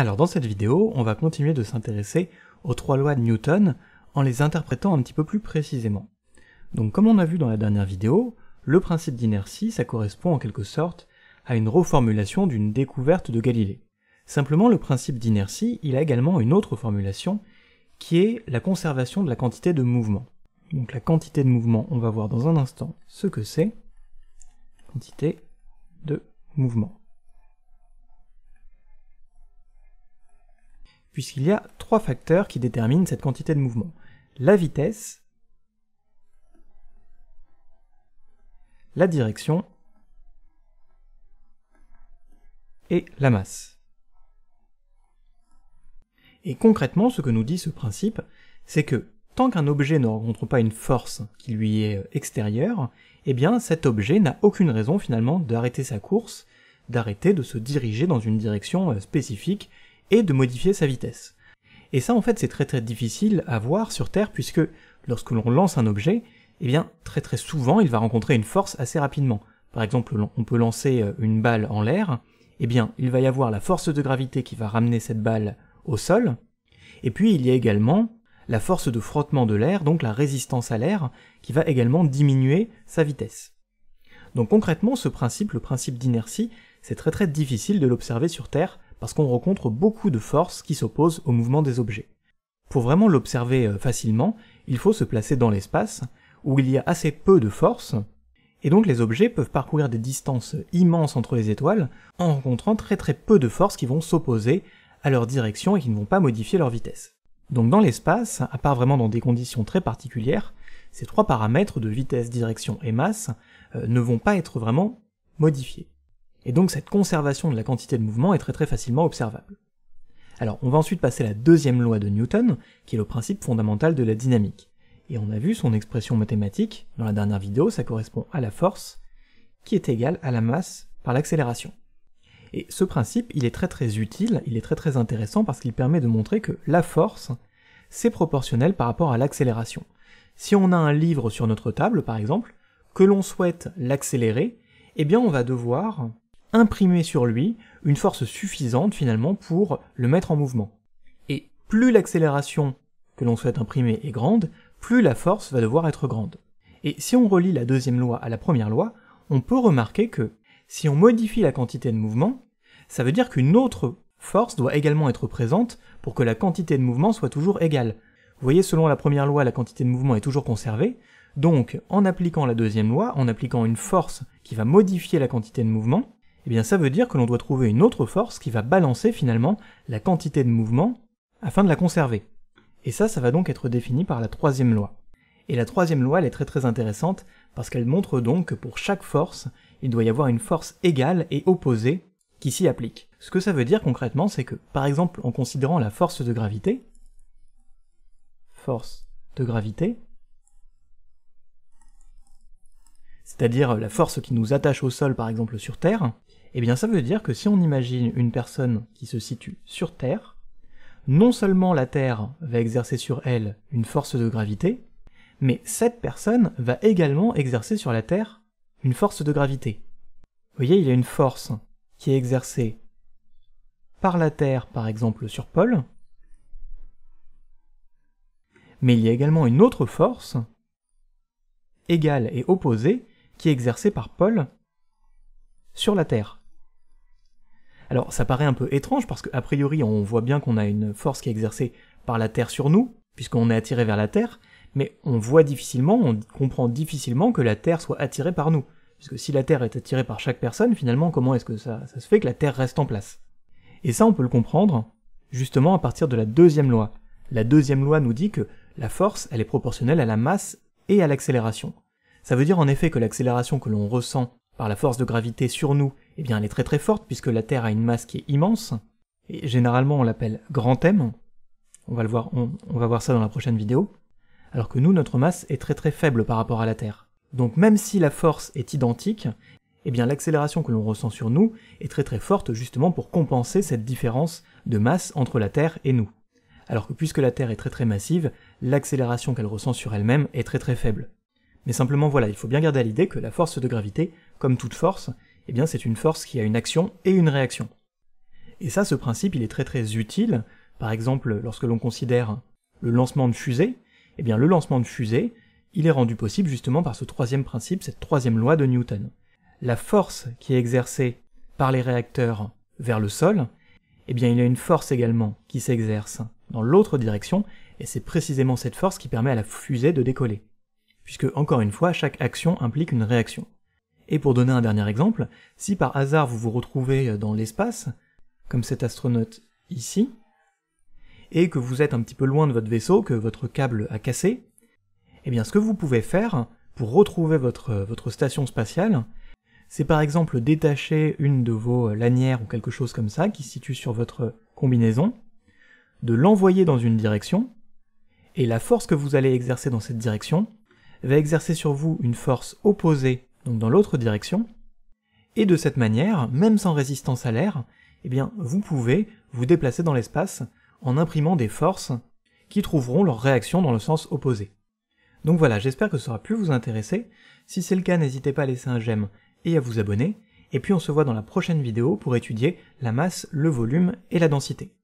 Alors dans cette vidéo, on va continuer de s'intéresser aux trois lois de Newton en les interprétant un petit peu plus précisément. Donc comme on a vu dans la dernière vidéo, le principe d'inertie, ça correspond en quelque sorte à une reformulation d'une découverte de Galilée. Simplement, le principe d'inertie, il a également une autre formulation qui est la conservation de la quantité de mouvement. Donc la quantité de mouvement, on va voir dans un instant ce que c'est. Quantité de mouvement. puisqu'il y a trois facteurs qui déterminent cette quantité de mouvement. La vitesse, la direction et la masse. Et concrètement, ce que nous dit ce principe, c'est que tant qu'un objet ne rencontre pas une force qui lui est euh, extérieure, eh bien cet objet n'a aucune raison finalement d'arrêter sa course, d'arrêter de se diriger dans une direction euh, spécifique et de modifier sa vitesse. Et ça en fait c'est très très difficile à voir sur Terre puisque lorsque l'on lance un objet, eh bien très très souvent il va rencontrer une force assez rapidement. Par exemple on peut lancer euh, une balle en l'air, eh bien il va y avoir la force de gravité qui va ramener cette balle au sol, et puis il y a également la force de frottement de l'air, donc la résistance à l'air, qui va également diminuer sa vitesse. Donc concrètement ce principe, le principe d'inertie, c'est très très difficile de l'observer sur Terre parce qu'on rencontre beaucoup de forces qui s'opposent au mouvement des objets. Pour vraiment l'observer euh, facilement, il faut se placer dans l'espace, où il y a assez peu de forces, et donc les objets peuvent parcourir des distances immenses entre les étoiles en rencontrant très très peu de forces qui vont s'opposer à leur direction et qui ne vont pas modifier leur vitesse. Donc dans l'espace, à part vraiment dans des conditions très particulières, ces trois paramètres de vitesse, direction et masse euh, ne vont pas être vraiment modifiés. Et donc cette conservation de la quantité de mouvement est très très facilement observable. Alors on va ensuite passer à la deuxième loi de Newton, qui est le principe fondamental de la dynamique. Et on a vu son expression mathématique, dans la dernière vidéo, ça correspond à la force, qui est égale à la masse par l'accélération. Et ce principe, il est très très utile, il est très très intéressant parce qu'il permet de montrer que la force, c'est proportionnel par rapport à l'accélération. Si on a un livre sur notre table, par exemple, que l'on souhaite l'accélérer, eh bien on va devoir imprimer sur lui une force suffisante finalement pour le mettre en mouvement. Et plus l'accélération que l'on souhaite imprimer est grande, plus la force va devoir être grande. Et si on relie la deuxième loi à la première loi, on peut remarquer que si on modifie la quantité de mouvement, ça veut dire qu'une autre force doit également être présente pour que la quantité de mouvement soit toujours égale. Vous voyez, selon la première loi, la quantité de mouvement est toujours conservée, donc en appliquant la deuxième loi, en appliquant une force qui va modifier la quantité de mouvement, eh bien ça veut dire que l'on doit trouver une autre force qui va balancer finalement la quantité de mouvement afin de la conserver. Et ça, ça va donc être défini par la troisième loi. Et la troisième loi, elle est très très intéressante parce qu'elle montre donc que pour chaque force, il doit y avoir une force égale et opposée qui s'y applique. Ce que ça veut dire concrètement, c'est que, par exemple, en considérant la force de gravité, force de gravité, c'est-à-dire la force qui nous attache au sol par exemple sur Terre, eh bien ça veut dire que si on imagine une personne qui se situe sur Terre, non seulement la Terre va exercer sur elle une force de gravité, mais cette personne va également exercer sur la Terre une force de gravité. Vous voyez, il y a une force qui est exercée par la Terre, par exemple sur Paul, mais il y a également une autre force, égale et opposée, qui est exercée par Paul sur la Terre. Alors ça paraît un peu étrange parce qu'a priori on voit bien qu'on a une force qui est exercée par la Terre sur nous, puisqu'on est attiré vers la Terre, mais on voit difficilement, on comprend difficilement que la Terre soit attirée par nous. Puisque si la Terre est attirée par chaque personne, finalement comment est-ce que ça, ça se fait que la Terre reste en place Et ça on peut le comprendre justement à partir de la deuxième loi. La deuxième loi nous dit que la force, elle est proportionnelle à la masse et à l'accélération. Ça veut dire en effet que l'accélération que l'on ressent par la force de gravité sur nous eh bien, elle est très très forte puisque la Terre a une masse qui est immense. Et généralement, on l'appelle grand M. On va, le voir, va voir ça dans la prochaine vidéo. Alors que nous, notre masse est très très faible par rapport à la Terre. Donc même si la force est identique, eh bien l'accélération que l'on ressent sur nous est très très forte justement pour compenser cette différence de masse entre la Terre et nous. Alors que puisque la Terre est très très massive, l'accélération qu'elle ressent sur elle-même est très très faible. Mais simplement voilà, il faut bien garder à l'idée que la force de gravité, comme toute force, eh bien c'est une force qui a une action et une réaction. Et ça, ce principe, il est très très utile. Par exemple, lorsque l'on considère le lancement de fusée, eh bien le lancement de fusée, il est rendu possible justement par ce troisième principe, cette troisième loi de Newton. La force qui est exercée par les réacteurs vers le sol, eh bien il y a une force également qui s'exerce dans l'autre direction, et c'est précisément cette force qui permet à la fusée de décoller. Puisque, encore une fois, chaque action implique une réaction. Et pour donner un dernier exemple, si par hasard vous vous retrouvez dans l'espace, comme cet astronaute ici, et que vous êtes un petit peu loin de votre vaisseau, que votre câble a cassé, eh bien ce que vous pouvez faire pour retrouver votre, votre station spatiale, c'est par exemple détacher une de vos lanières ou quelque chose comme ça qui se situe sur votre combinaison, de l'envoyer dans une direction, et la force que vous allez exercer dans cette direction va exercer sur vous une force opposée donc dans l'autre direction, et de cette manière, même sans résistance à l'air, eh bien, vous pouvez vous déplacer dans l'espace en imprimant des forces qui trouveront leur réaction dans le sens opposé. Donc voilà, j'espère que ça aura pu vous intéresser. Si c'est le cas, n'hésitez pas à laisser un j'aime et à vous abonner. Et puis on se voit dans la prochaine vidéo pour étudier la masse, le volume et la densité.